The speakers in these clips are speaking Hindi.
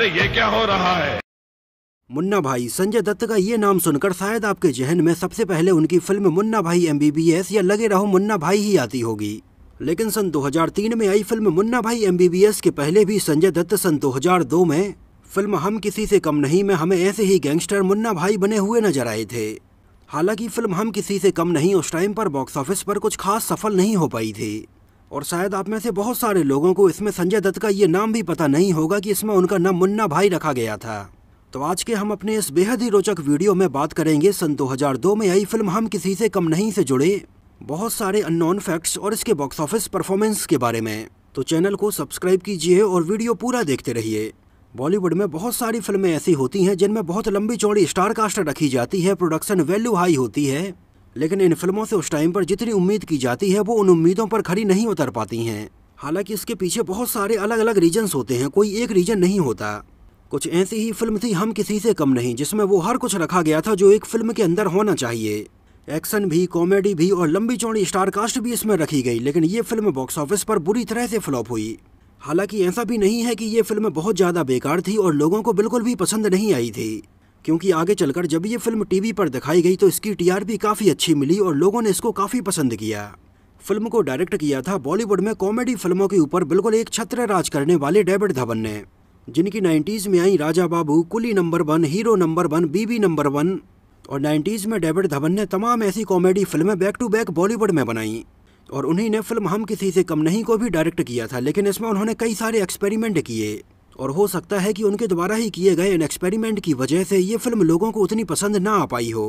अरे ये क्या हो रहा है मुन्ना भाई संजय दत्त का ये नाम सुनकर शायद आपके जहन में सबसे पहले उनकी फिल्म मुन्ना भाई एमबीबीएस या लगे रहो मुन्ना भाई ही आती होगी लेकिन सन 2003 में आई फिल्म मुन्ना भाई एमबीबीएस के पहले भी संजय दत्त सन 2002 में फिल्म हम किसी से कम नहीं में हमें ऐसे ही गैंगस्टर मुन्ना भाई बने हुए नजर आए थे हालांकि फिल्म हम किसी से कम नहीं उस टाइम पर बॉक्स ऑफिस पर कुछ खास सफल नहीं हो पाई थी और शायद आप में से बहुत सारे लोगों को इसमें संजय दत्त का ये नाम भी पता नहीं होगा कि इसमें उनका नाम मुन्ना भाई रखा गया था तो आज के हम अपने इस बेहद ही रोचक वीडियो में बात करेंगे सन 2002 में आई फिल्म हम किसी से कम नहीं से जुड़े बहुत सारे अननोन फैक्ट्स और इसके बॉक्स ऑफिस परफॉर्मेंस के बारे में तो चैनल को सब्सक्राइब कीजिए और वीडियो पूरा देखते रहिए बॉलीवुड में बहुत सारी फिल्में ऐसी होती हैं जिनमें बहुत लंबी चौड़ी स्टार कास्ट रखी जाती है प्रोडक्शन वैल्यू हाई होती है लेकिन इन फिल्मों से उस टाइम पर जितनी उम्मीद की जाती है वो उन उम्मीदों पर खड़ी नहीं उतर पाती हैं हालांकि इसके पीछे बहुत सारे अलग अलग रीजन्स होते हैं कोई एक रीजन नहीं होता कुछ ऐसी ही फिल्म थी हम किसी से कम नहीं जिसमें वो हर कुछ रखा गया था जो एक फिल्म के अंदर होना चाहिए एक्शन भी कॉमेडी भी और लंबी चौड़ी स्टार कास्ट भी इसमें रखी गई लेकिन ये फिल्म बॉक्स ऑफिस पर बुरी तरह से फ्लॉप हुई हालांकि ऐसा भी नहीं है कि ये फिल्म बहुत ज़्यादा बेकार थी और लोगों को बिल्कुल भी पसंद नहीं आई थी क्योंकि आगे चलकर जब ये फिल्म टीवी पर दिखाई गई तो इसकी टीआरपी काफ़ी अच्छी मिली और लोगों ने इसको काफ़ी पसंद किया फिल्म को डायरेक्ट किया था बॉलीवुड में कॉमेडी फिल्मों के ऊपर बिल्कुल एक छत्र राज करने वाले डेविड धवन ने जिनकी नाइन्टीज़ में आई Raja Babu Coolie number one hero number one Biwi number one और नाइन्टीज़ में डेविड धवन ने तमाम ऐसी कॉमेडी फिल्में बैक टू बैक बॉलीवुड में बनाई और उन्हीं ने फिल्म हम किसी से कम नहीं को भी डायरेक्ट किया था लेकिन इसमें उन्होंने कई सारे एक्सपेरिमेंट किए और हो सकता है कि उनके द्वारा ही किए गए इन एक्सपेरिमेंट की वजह से ये फिल्म लोगों को उतनी पसंद ना आ पाई हो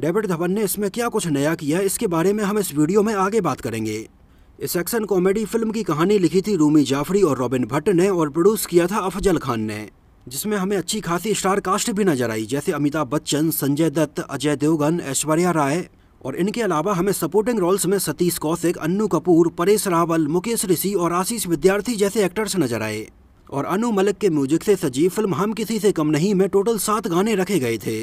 डेविड धवन ने इसमें क्या कुछ नया किया इसके बारे में हम इस वीडियो में आगे बात करेंगे इस एक्शन कॉमेडी फिल्म की कहानी लिखी थी रूमी जाफरी और रॉबिन भट्ट ने और प्रोड्यूस किया था अफजल खान ने जिसमें हमें अच्छी खासी स्टार कास्ट भी नजर आई जैसे अमिताभ बच्चन संजय दत्त अजय देवगन ऐश्वर्या राय और इनके अलावा हमें सपोर्टिंग रोल्स में सतीश कौशिक अन्नू कपूर परेश रावल मुकेश ऋषि और आशीष विद्यार्थी जैसे एक्टर्स नजर आए और अनु मलिक के म्यूजिक से सजी फिल्म हम किसी से कम नहीं में टोटल सात गाने रखे गए थे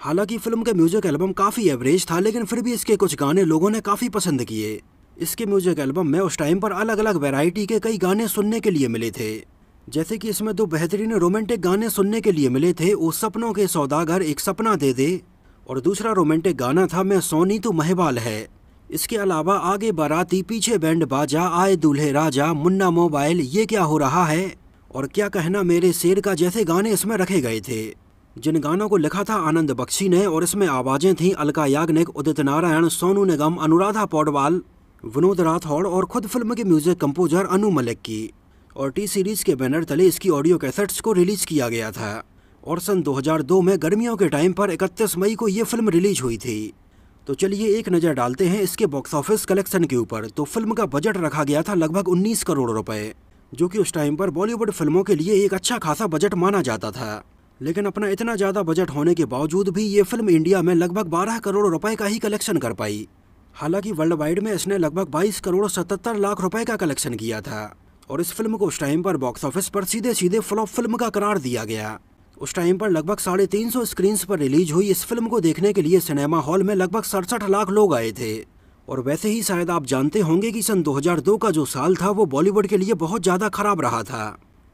हालांकि फिल्म का म्यूजिक एल्बम काफ़ी एवरेज था लेकिन फिर भी इसके कुछ गाने लोगों ने काफ़ी पसंद किए इसके म्यूजिक एल्बम में उस टाइम पर अलग अलग वेराइटी के कई गाने सुनने के लिए मिले थे जैसे कि इसमें दो बेहतरीन रोमांटिक गाने सुनने के लिए मिले थे वो सपनों के सौदागर एक सपना दे दे और दूसरा रोमांटिक गाना था मैं सोनी तो महबाल है इसके अलावा आगे बाराती पीछे बैंड बाजा आए दूल्हे राजा मुन्ना मोबाइल ये क्या हो रहा है और क्या कहना मेरे शेर का जैसे गाने इसमें रखे गए थे जिन गानों को लिखा था आनंद बख्शी ने और इसमें आवाज़ें थीं अलका याग्निक उदित नारायण सोनू निगम अनुराधा पौडवाल विनोद राठौड़ और खुद फिल्म के म्यूजिक कंपोजर अनु मलिक की और टी सीरीज़ के बैनर तले इसकी ऑडियो कैसेट्स को रिलीज़ किया गया था और सन 2002 में गर्मियों के टाइम पर 31 मई को ये फिल्म रिलीज हुई थी तो चलिए एक नज़र डालते हैं इसके बॉक्स ऑफिस कलेक्शन के ऊपर तो फिल्म का बजट रखा गया था लगभग 19 करोड़ रुपए जो कि उस टाइम पर बॉलीवुड फिल्मों के लिए एक अच्छा खासा बजट माना जाता था लेकिन अपना इतना ज़्यादा बजट होने के बावजूद भी ये फिल्म इंडिया में लगभग 12 करोड़ रुपए का ही कलेक्शन कर पाई हालांकि वर्ल्ड वाइड में इसने लगभग 22 करोड़ 77 लाख रुपए का कलेक्शन किया था और इस फिल्म को उस टाइम पर बॉक्स ऑफिस पर सीधे सीधे फ्लॉप फिल्म का करार दिया गया उस टाइम पर लगभग साढ़े तीन सौ स्क्रीन पर रिलीज हुई इस फिल्म को देखने के लिए सिनेमा हॉल में लगभग सड़सठ लाख लोग आए थे और वैसे ही शायद आप जानते होंगे कि सन 2002 का जो साल था वो बॉलीवुड के लिए बहुत ज़्यादा खराब रहा था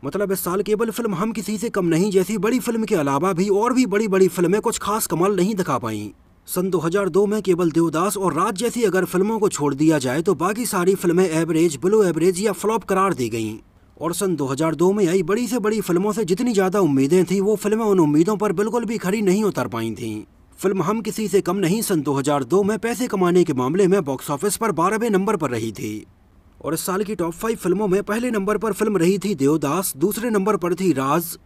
मतलब इस साल केवल फिल्म हम किसी से कम नहीं जैसी बड़ी फिल्म के अलावा भी और भी बड़ी बड़ी फिल्में कुछ खास कमाल नहीं दिखा पाईं सन 2002 में केवल देवदास और राज जैसी अगर फिल्मों को छोड़ दिया जाए तो बाकी सारी फिल्में एवरेज ब्लू एवरेज या फ्लॉप करार दी गईं और सन 2002 में आई बड़ी से बड़ी फिल्मों से जितनी ज़्यादा उम्मीदें थीं वो फिल्में उन उम्मीदों पर बिल्कुल भी खड़ी नहीं उतर पाई थीं फिल्म हम किसी से कम नहीं सन 2002 में पैसे कमाने के मामले में बॉक्स ऑफिस पर बारहवें नंबर पर रही थी और इस साल की टॉप फाइव फिल्मों में पहले नंबर पर फिल्म रही थी देवदास दूसरे नंबर पर थी राज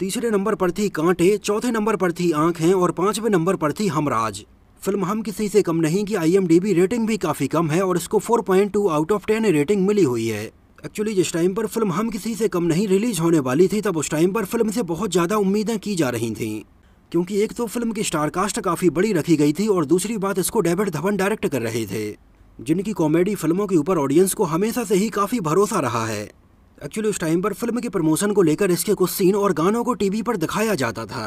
तीसरे नंबर पर थी कांटे चौथे नंबर पर थी आंखें और पाँचवें नंबर पर थी हमराज फिल्म हम किसी से कम नहीं की आई रेटिंग भी काफ़ी कम है और इसको 4.2 आउट ऑफ 10 रेटिंग मिली हुई है एक्चुअली जिस टाइम पर फिल्म हम किसी से कम नहीं रिलीज होने वाली थी तब उस टाइम पर फिल्म से बहुत ज़्यादा उम्मीदें की जा रही थीं क्योंकि एक तो फिल्म की स्टारकास्ट काफ़ी बड़ी रखी गई थी और दूसरी बात इसको डेविड धवन डायरेक्ट कर रहे थे जिनकी कॉमेडी फिल्मों के ऊपर ऑडियंस को हमेशा से ही काफ़ी भरोसा रहा है एक्चुअली उस टाइम पर फिल्म के प्रमोशन को लेकर इसके कुछ सीन और गानों को टीवी पर दिखाया जाता था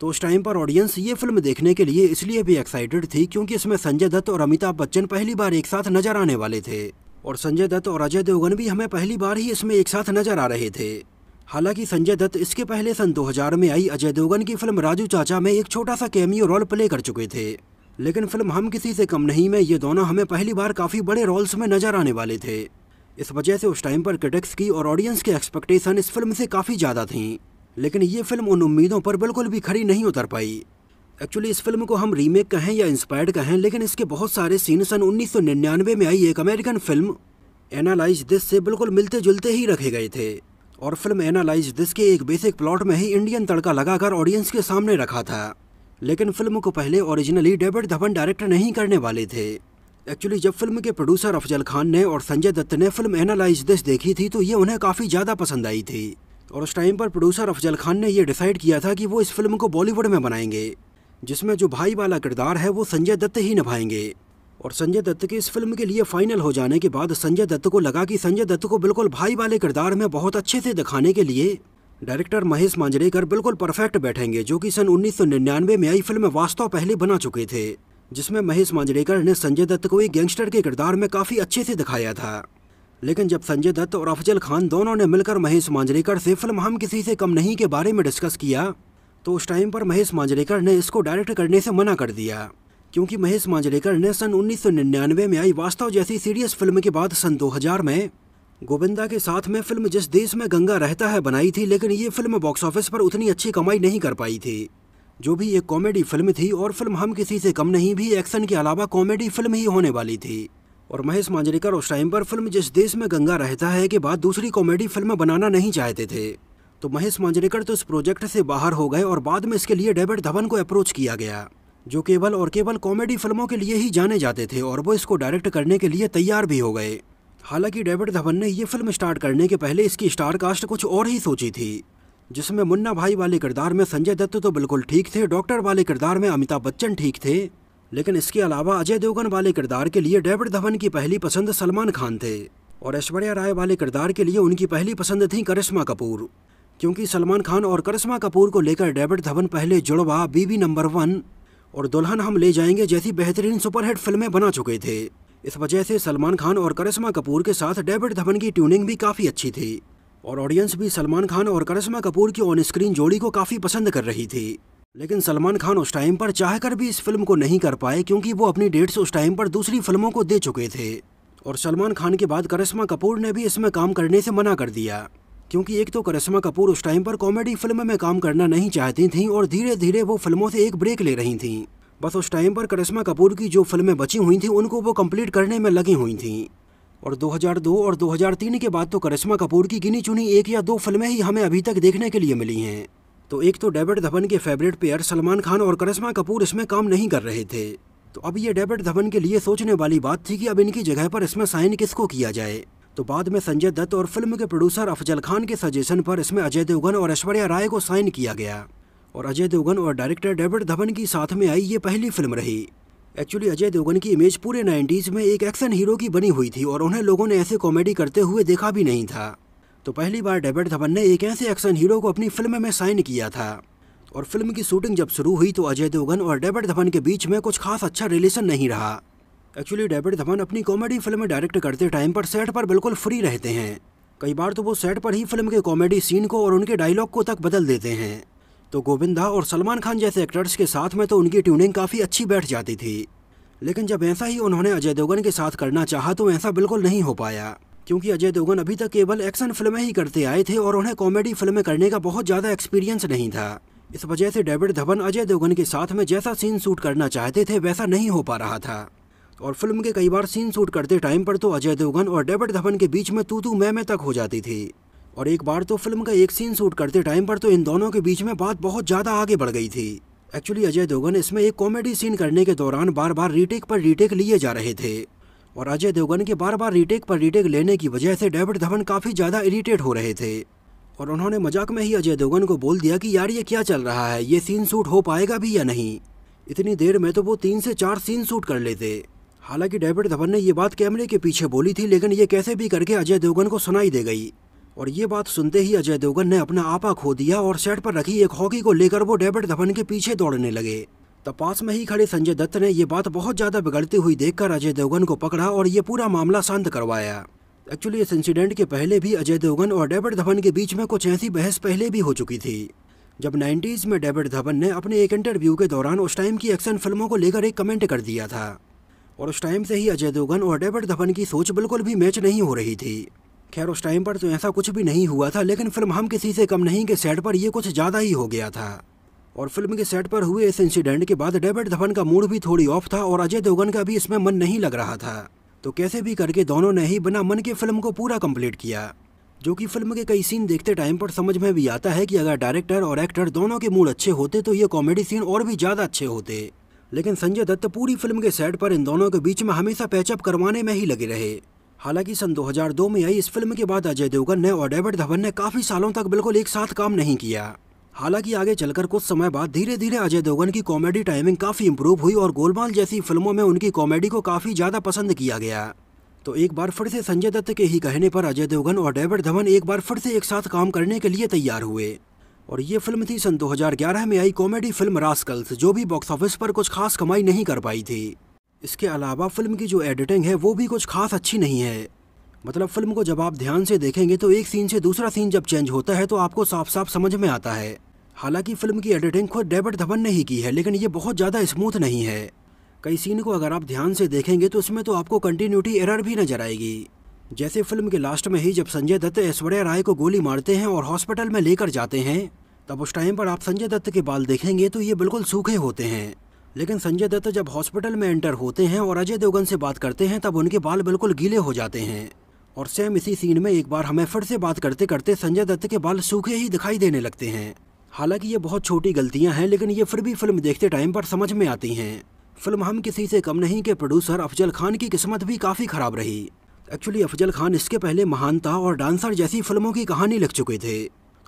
तो उस टाइम पर ऑडियंस ये फिल्म देखने के लिए इसलिए भी एक्साइटेड थी क्योंकि इसमें संजय दत्त और अमिताभ बच्चन पहली बार एक साथ नजर आने वाले थे और संजय दत्त और अजय देवगन भी हमें पहली बार ही इसमें एक साथ नजर आ रहे थे हालांकि संजय दत्त इसके पहले सन 2000 में आई अजय देवगन की फिल्म राजू चाचा में एक छोटा सा कैमियो रोल प्ले कर चुके थे लेकिन फिल्म हम किसी से कम नहीं में ये दोनों हमें पहली बार काफ़ी बड़े रोल्स में नजर आने वाले थे इस वजह से उस टाइम पर क्रिटिक्स की और ऑडियंस की एक्सपेक्टेशन इस फिल्म से काफ़ी ज़्यादा थी लेकिन ये फिल्म उन उम्मीदों पर बिल्कुल भी खड़ी नहीं उतर पाई एक्चुअली इस फिल्म को हम रीमेक कहें या इंस्पायर्ड कहें लेकिन इसके बहुत सारे सीन सन उन्नीस में आई एक अमेरिकन फिल्म एनालाइज दिस से बिल्कुल मिलते जुलते ही रखे गए थे और फिल्म एनालाइज दिस के एक बेसिक प्लॉट में ही इंडियन तड़का लगाकर ऑडियंस के सामने रखा था लेकिन फिल्म को पहले ओरिजिनली डेविड धवन डायरेक्ट नहीं करने वाले थे एक्चुअली जब फिल्म के प्रोड्यूसर अफजल खान ने और संजय दत्त ने फिल्म एनालाइज दिस देखी थी तो ये उन्हें काफ़ी ज़्यादा पसंद आई थी और उस टाइम पर प्रोड्यूसर अफजल खान ने यह डिसाइड किया था कि वो इस फिल्म को बॉलीवुड में बनाएंगे जिसमें जो भाई वाला किरदार है वो संजय दत्त ही निभाएंगे और संजय दत्त की इस फिल्म के लिए फाइनल हो जाने के बाद संजय दत्त को लगा कि संजय दत्त को बिल्कुल भाई वाले किरदार में बहुत अच्छे से दिखाने के लिए डायरेक्टर महेश मांजरेकर बिल्कुल परफेक्ट बैठेंगे जो कि सन 1999 में आई फिल्म वास्तव पहले बना चुके थे जिसमें महेश मांजरेकर ने संजय दत्त को एक गैंगस्टर के किरदार में काफ़ी अच्छे से दिखाया था लेकिन जब संजय दत्त और अफजल खान दोनों ने मिलकर महेश मांजरेकर से फिल्म हम किसी से कम नहीं के बारे में डिस्कस किया तो उस टाइम पर महेश मांजरेकर ने इसको डायरेक्ट करने से मना कर दिया क्योंकि महेश मांजरेकर ने सन 1999 में आई वास्तव जैसी सीरियस फिल्म के बाद सन 2000 में गोविंदा के साथ में फिल्म जिस देश में गंगा रहता है बनाई थी लेकिन ये फिल्म बॉक्स ऑफिस पर उतनी अच्छी कमाई नहीं कर पाई थी जो भी एक कॉमेडी फिल्म थी और फिल्म हम किसी से कम नहीं भी एक्शन के अलावा कॉमेडी फिल्म ही होने वाली थी और महेश मांजरेकर उस टाइम पर फिल्म जिस देश में गंगा रहता है के बाद दूसरी कॉमेडी फिल्म बनाना नहीं चाहते थे तो महेश मांजरेकर तो इस प्रोजेक्ट से बाहर हो गए और बाद में इसके लिए डेविड धवन को अप्रोच किया गया जो केवल और केवल कॉमेडी फिल्मों के लिए ही जाने जाते थे और वो इसको डायरेक्ट करने के लिए तैयार भी हो गए हालांकि डेविड धवन ने ये फिल्म स्टार्ट करने के पहले इसकी स्टार कास्ट कुछ और ही सोची थी जिसमें मुन्ना भाई वाले किरदार में संजय दत्त तो बिल्कुल ठीक थे डॉक्टर वाले किरदार में अमिताभ बच्चन ठीक थे लेकिन इसके अलावा अजय देवगन वाले किरदार के लिए डेविड धवन की पहली पसंद सलमान खान थे और ऐश्वर्या राय वाले किरदार के लिए उनकी पहली पसंद थी करिश्मा कपूर क्योंकि सलमान खान और करिश्मा कपूर को लेकर डेविड धवन पहले जुड़वा बीबी नंबर वन और दुल्हन हम ले जाएंगे जैसी बेहतरीन सुपरहिट फिल्में बना चुके थे इस वजह से सलमान खान और करिश्मा कपूर के साथ डेविड धवन की ट्यूनिंग भी काफ़ी अच्छी थी और ऑडियंस भी सलमान खान और करिश्मा कपूर की ऑन स्क्रीन जोड़ी को काफ़ी पसंद कर रही थी लेकिन सलमान खान उस टाइम पर चाहकर भी इस फिल्म को नहीं कर पाए क्योंकि वो अपनी डेट्स उस टाइम पर दूसरी फिल्मों को दे चुके थे और सलमान खान के बाद करिश्मा कपूर ने भी इसमें काम करने से मना कर दिया क्योंकि एक तो करिश्मा कपूर उस टाइम पर कॉमेडी फिल्म में काम करना नहीं चाहती थीं और धीरे धीरे वो फिल्मों से एक ब्रेक ले रही थीं बस उस टाइम पर करिश्मा कपूर की जो फिल्में बची हुई थीं उनको वो कंप्लीट करने में लगी हुई थीं और 2002 और 2003 के बाद तो करिश्मा कपूर की गिनी चुनी एक या दो फिल्में ही हमें अभी तक देखने के लिए मिली हैं तो एक तो डेविड धवन के फेवरेट पेयर सलमान खान और करिश्मा कपूर इसमें काम नहीं कर रहे थे तो अब ये डेविड धवन के लिए सोचने वाली बात थी कि अब इनकी जगह पर इसमें साइन किसको किया जाए तो बाद में संजय दत्त और फिल्म के प्रोड्यूसर अफजल खान के सजेशन पर इसमें अजय देवगन और ऐश्वर्या राय को साइन किया गया और अजय देवगन और डायरेक्टर डेविड धवन की साथ में आई ये पहली फिल्म रही एक्चुअली अजय देवगन की इमेज पूरे 90s में एक एक्शन हीरो की बनी हुई थी और उन्हें लोगों ने ऐसे कॉमेडी करते हुए देखा भी नहीं था तो पहली बार डेविड धवन ने एक ऐसे एक्शन हीरो को अपनी फिल्म में साइन किया था और फिल्म की शूटिंग जब शुरू हुई तो अजय देवगन और डेविड धवन के बीच में कुछ खास अच्छा रिलेशन नहीं रहा एक्चुअली डेविड धवन अपनी कॉमेडी फिल्में डायरेक्ट करते टाइम पर सेट पर बिल्कुल फ्री रहते हैं कई बार तो वो सेट पर ही फिल्म के कॉमेडी सीन को और उनके डायलॉग को तक बदल देते हैं तो गोविंदा और सलमान खान जैसे एक्टर्स के साथ में तो उनकी ट्यूनिंग काफ़ी अच्छी बैठ जाती थी लेकिन जब ऐसा ही उन्होंने अजय देवगन के साथ करना चाहा तो ऐसा बिल्कुल नहीं हो पाया क्योंकि अजय देवगन अभी तक केवल एक्शन फिल्में ही करते आए थे और उन्हें कॉमेडी फिल्में करने का बहुत ज़्यादा एक्सपीरियंस नहीं था इस वजह से डेविड धवन अजय देवगन के साथ में जैसा सीन शूट करना चाहते थे वैसा नहीं हो पा रहा था और फिल्म के कई बार सीन शूट करते टाइम पर तो अजय देवगन और डेविड धवन के बीच में तू तू मैं मैं तक हो जाती थी और एक बार तो फिल्म का एक सीन शूट करते टाइम पर तो इन दोनों के बीच में बात बहुत ज़्यादा आगे बढ़ गई थी एक्चुअली अजय देवगन इसमें एक कॉमेडी सीन करने के दौरान बार बार रीटेक पर रीटेक लिए जा रहे थे और अजय देवगन के बार बार रीटेक पर रीटेक लेने की वजह से डेविड धवन काफ़ी ज़्यादा इरीटेट हो रहे थे और उन्होंने मजाक में ही अजय देवगन को बोल दिया कि यार ये क्या चल रहा है ये सीन शूट हो पाएगा भी या नहीं इतनी देर में तो वो तीन से चार सीन शूट कर लेते हालांकि डेविड धवन ने ये बात कैमरे के पीछे बोली थी लेकिन ये कैसे भी करके अजय देवगन को सुनाई दे गई और ये बात सुनते ही अजय देवगन ने अपना आपा खो दिया और सेट पर रखी एक हॉकी को लेकर वो डेविड धवन के पीछे दौड़ने लगे तब तो पास में ही खड़े संजय दत्त ने यह बात बहुत ज़्यादा बिगड़ती हुई देखकर अजय देवगन को पकड़ा और ये पूरा मामला शांत करवाया एक्चुअली इस इंसिडेंट के पहले भी अजय देवगन और डेविड धवन के बीच में कुछ ऐसी बहस पहले भी हो चुकी थी जब 90s में डेविड धवन ने अपने एक इंटरव्यू के दौरान उस टाइम की एक्शन फिल्मों को लेकर एक कमेंट कर दिया था और उस टाइम से ही अजय देवगन और डेविड धवन की सोच बिल्कुल भी मैच नहीं हो रही थी खैर उस टाइम पर तो ऐसा कुछ भी नहीं हुआ था लेकिन फिल्म हम किसी से कम नहीं के सेट पर यह कुछ ज़्यादा ही हो गया था और फिल्म के सेट पर हुए इस इंसिडेंट के बाद डेविड धवन का मूड भी थोड़ी ऑफ था और अजय देवगन का भी इसमें मन नहीं लग रहा था तो कैसे भी करके दोनों ने ही बिना मन के फिल्म को पूरा कम्प्लीट किया जो कि फिल्म के कई सीन देखते टाइम पर समझ में भी आता है कि अगर डायरेक्टर और एक्टर दोनों के मूड अच्छे होते तो ये कॉमेडी सीन और भी ज़्यादा अच्छे होते लेकिन संजय दत्त पूरी फिल्म के सेट पर इन दोनों के बीच में हमेशा पैचअप करवाने में ही लगे रहे हालांकि सन 2002 में आई इस फिल्म के बाद अजय देवगन ने और डेविड धवन ने काफी सालों तक बिल्कुल एक साथ काम नहीं किया हालांकि आगे चलकर कुछ समय बाद धीरे धीरे अजय देवगन की कॉमेडी टाइमिंग काफी इम्प्रूव हुई और गोलमाल जैसी फिल्मों में उनकी कॉमेडी को काफी ज्यादा पसंद किया गया तो एक बार फिर से संजय दत्त के ही कहने पर अजय देवगन और डेविड धवन एक बार फिर से एक साथ काम करने के लिए तैयार हुए और ये फिल्म थी सन 2011 में आई कॉमेडी फिल्म रास्कल्स जो भी बॉक्स ऑफिस पर कुछ खास कमाई नहीं कर पाई थी इसके अलावा फिल्म की जो एडिटिंग है वो भी कुछ खास अच्छी नहीं है मतलब फिल्म को जब आप ध्यान से देखेंगे तो एक सीन से दूसरा सीन जब चेंज होता है तो आपको साफ साफ समझ में आता है हालांकि फिल्म की एडिटिंग खुद डेविड धवन ने ही की है लेकिन ये बहुत ज़्यादा स्मूथ नहीं है कई सीन को अगर आप ध्यान से देखेंगे तो इसमें तो आपको कंटिन्यूटी एरर भी नजर आएगी जैसे फिल्म के लास्ट में ही जब संजय दत्त ऐश्वर्या राय को गोली मारते हैं और हॉस्पिटल में लेकर जाते हैं तब उस टाइम पर आप संजय दत्त के बाल देखेंगे तो ये बिल्कुल सूखे होते हैं लेकिन संजय दत्त जब हॉस्पिटल में एंटर होते हैं और अजय देवगन से बात करते हैं तब उनके बाल बिल्कुल गीले हो जाते हैं और सेम इसी सीन में एक बार हमें फिर से बात करते करते संजय दत्त के बाल सूखे ही दिखाई देने लगते हैं हालांकि ये बहुत छोटी गलतियां हैं लेकिन ये फिर भी फिल्म देखते टाइम पर समझ में आती हैं फिल्म हम किसी से कम नहीं के प्रोड्यूसर अफजल खान की किस्मत भी काफ़ी खराब रही एक्चुअली अफजल खान इसके पहले महानता और डांसर जैसी फिल्मों की कहानी लिख चुके थे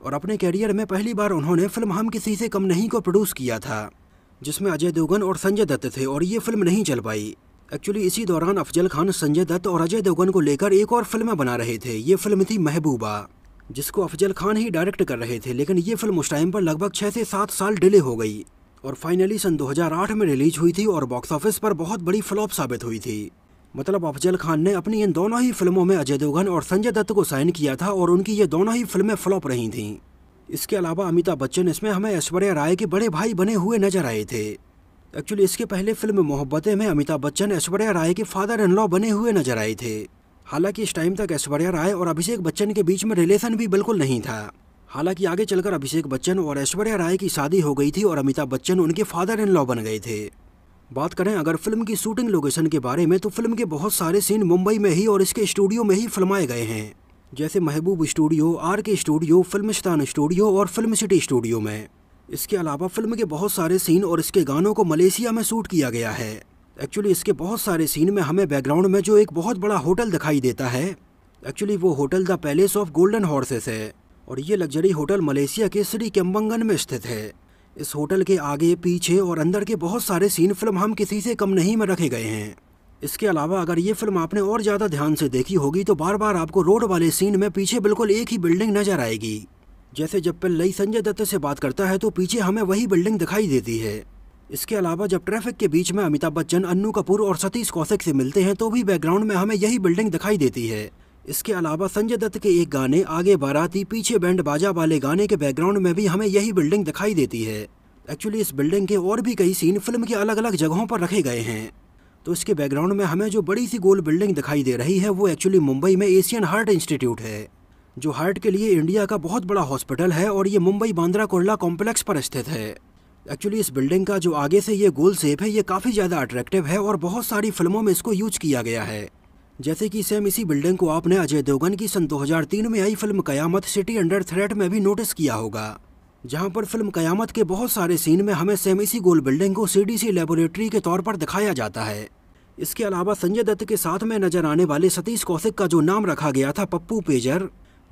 और अपने कैरियर में पहली बार उन्होंने फिल्म हम किसी से कम नहीं को प्रोड्यूस किया था जिसमें अजय देवगन और संजय दत्त थे और ये फिल्म नहीं चल पाई एक्चुअली इसी दौरान अफजल खान संजय दत्त और अजय देवगन को लेकर एक और फिल्म बना रहे थे ये फिल्म थी महबूबा जिसको अफजल खान ही डायरेक्ट कर रहे थे लेकिन ये फिल्म उस टाइम पर लगभग छः से सात साल डिले हो गई और फाइनली सन 2008 में रिलीज हुई थी और बॉक्स ऑफिस पर बहुत बड़ी फ्लॉप साबित हुई थी मतलब अफजल खान ने अपनी इन दोनों ही फिल्मों में अजय देवगन और संजय दत्त को साइन किया था और उनकी ये दोनों ही फिल्में फ्लॉप रही थीं इसके अलावा अमिताभ बच्चन इसमें हमें ऐश्वर्या राय के बड़े भाई बने हुए नजर आए थे एक्चुअली इसके पहले फिल्म मोहब्बतें में अमिताभ बच्चन ऐश्वर्या राय के फादर इन लॉ बने हुए नजर आए थे हालांकि इस टाइम तक ऐश्वर्या राय और अभिषेक बच्चन के बीच में रिलेशन भी बिल्कुल नहीं था हालांकि आगे चलकर अभिषेक बच्चन और ऐश्वर्या राय की शादी हो गई थी और अमिताभ बच्चन उनके फादर इन लॉ बन गए थे बात करें अगर फिल्म की शूटिंग लोकेशन के बारे में तो फिल्म के बहुत सारे सीन मुंबई में ही और इसके स्टूडियो में ही फिल्माए गए हैं जैसे Mehboob studio R K studio Filmistan studio और फिल्म सिटी स्टूडियो में इसके अलावा फिल्म के बहुत सारे सीन और इसके गानों को मलेशिया में शूट किया गया है एक्चुअली इसके बहुत सारे सीन में हमें बैकग्राउंड में जो एक बहुत बड़ा होटल दिखाई देता है एक्चुअली वो hotel the palace of golden horses है और ये लग्जरी होटल मलेशिया के श्री केम्बंगन में स्थित है इस होटल के आगे पीछे और अंदर के बहुत सारे सीन फिल्म हम किसी से कम नहीं में रखे गए हैं इसके अलावा अगर ये फिल्म आपने और ज़्यादा ध्यान से देखी होगी तो बार बार आपको रोड वाले सीन में पीछे बिल्कुल एक ही बिल्डिंग नजर आएगी जैसे जब पिल्लई संजय दत्त से बात करता है तो पीछे हमें वही बिल्डिंग दिखाई देती है इसके अलावा जब ट्रैफिक के बीच में अमिताभ बच्चन अन्नू कपूर और सतीश कौशिक से मिलते हैं तो भी बैकग्राउंड में हमें यही बिल्डिंग दिखाई देती है इसके अलावा संजय दत्त के एक गाने आगे बाराती पीछे बैंड बाजा वाले गाने के बैकग्राउंड में भी हमें यही बिल्डिंग दिखाई देती है एक्चुअली इस बिल्डिंग के और भी कई सीन फिल्म के अलग अलग जगहों पर रखे गए हैं तो इसके बैकग्राउंड में हमें जो बड़ी सी गोल बिल्डिंग दिखाई दे रही है वो एक्चुअली मुंबई में एशियन हार्ट इंस्टीट्यूट है जो हार्ट के लिए इंडिया का बहुत बड़ा हॉस्पिटल है और ये मुंबई बांद्रा कुर्ला कॉम्प्लेक्स पर स्थित है एक्चुअली इस बिल्डिंग का जो आगे से ये गोल सेप है ये काफ़ी ज़्यादा अट्रैक्टिव है और बहुत सारी फिल्मों में इसको यूज किया गया है जैसे कि सेम इसी बिल्डिंग को आपने अजय देवगन की सन 2003 में आई film Qayamat city under threat में भी नोटिस किया होगा जहां पर फिल्म कयामत के बहुत सारे सीन में हमें सेम इसी गोल बिल्डिंग को सीडीसी लेबोरेटरी के तौर पर दिखाया जाता है इसके अलावा संजय दत्त के साथ में नजर आने वाले सतीश कौशिक का जो नाम रखा गया था पप्पू पेजर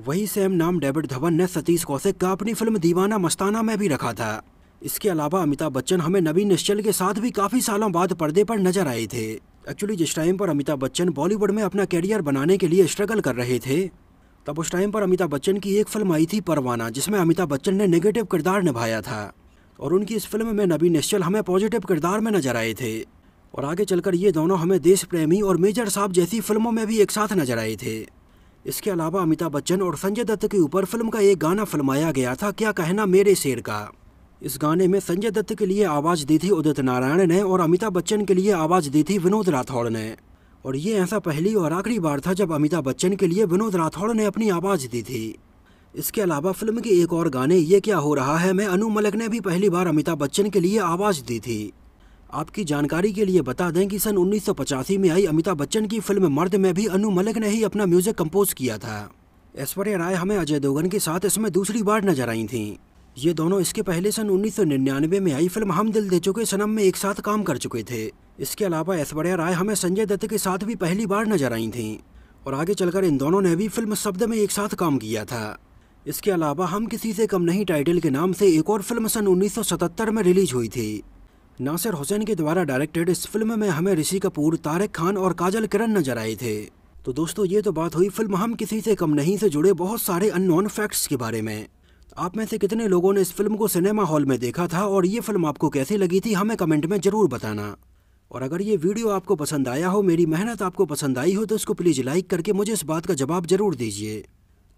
वही सेम नाम डेविड धवन ने सतीश कौशिक का अपनी फिल्म दीवाना मस्ताना में भी रखा था इसके अलावा अमिताभ बच्चन हमें नवीन निश्चल के साथ भी काफी सालों बाद पर्दे पर नजर आए थे एक्चुअली जिस टाइम पर अमिताभ बच्चन बॉलीवुड में अपना कैरियर बनाने के लिए स्ट्रगल कर रहे थे तब उस टाइम पर अमिताभ बच्चन की एक फिल्म आई थी परवाना जिसमें अमिताभ बच्चन ने नेगेटिव किरदार निभाया था और उनकी इस फिल्म में नबी निश्चल हमें पॉजिटिव किरदार में नजर आए थे और आगे चलकर ये दोनों हमें देश प्रेमी और मेजर साहब जैसी फिल्मों में भी एक साथ नजर आए थे इसके अलावा अमिताभ बच्चन और संजय दत्त के ऊपर फिल्म का एक गाना फिल्माया गया था क्या कहना मेरे शेर का इस गाने में संजय दत्त के लिए आवाज़ दी थी उदित नारायण ने और अमिताभ बच्चन के लिए आवाज़ दी थी विनोद राठौड़ ने और ये ऐसा पहली और आखिरी बार था जब अमिताभ बच्चन के लिए विनोद राठौड़ ने अपनी आवाज़ दी थी इसके अलावा फिल्म के एक और गाने ये क्या हो रहा है मैं अनु मलक ने भी पहली बार अमिताभ बच्चन के लिए आवाज़ दी थी आपकी जानकारी के लिए बता दें कि सन उन्नीस में आई अमिताभ बच्चन की फिल्म मर्द में भी अनु मलिक ने ही अपना म्यूजिक कंपोज किया था ऐश्वर्या राय हमें अजय देवगन के साथ इसमें दूसरी बार नजर आई थीं ये दोनों इसके पहले सन 1999 में आई फिल्म हम दिल दे चुके सनम में एक साथ काम कर चुके थे इसके अलावा ऐश्वर्या राय हमें संजय दत्त के साथ भी पहली बार नजर आई थीं और आगे चलकर इन दोनों ने भी फिल्म शब्द में एक साथ काम किया था इसके अलावा हम किसी से कम नहीं टाइटल के नाम से एक और फिल्म सन 1977 में रिलीज हुई थी नासिर हुसैन के द्वारा डायरेक्टेड इस फिल्म में हमें ऋषि कपूर तारक खान और काजल किरण नजर आए थे तो दोस्तों ये तो बात हुई फिल्म हम किसी से कम नहीं से जुड़े बहुत सारे अननोन फैक्ट्स के बारे में आप में से कितने लोगों ने इस फिल्म को सिनेमा हॉल में देखा था और ये फिल्म आपको कैसी लगी थी हमें कमेंट में ज़रूर बताना और अगर ये वीडियो आपको पसंद आया हो मेरी मेहनत आपको पसंद आई हो तो इसको प्लीज़ लाइक करके मुझे इस बात का जवाब ज़रूर दीजिए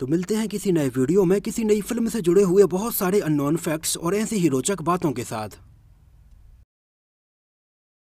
तो मिलते हैं किसी नए वीडियो में किसी नई फिल्म से जुड़े हुए बहुत सारे अननोन फैक्ट्स और ऐसी ही रोचक बातों के साथ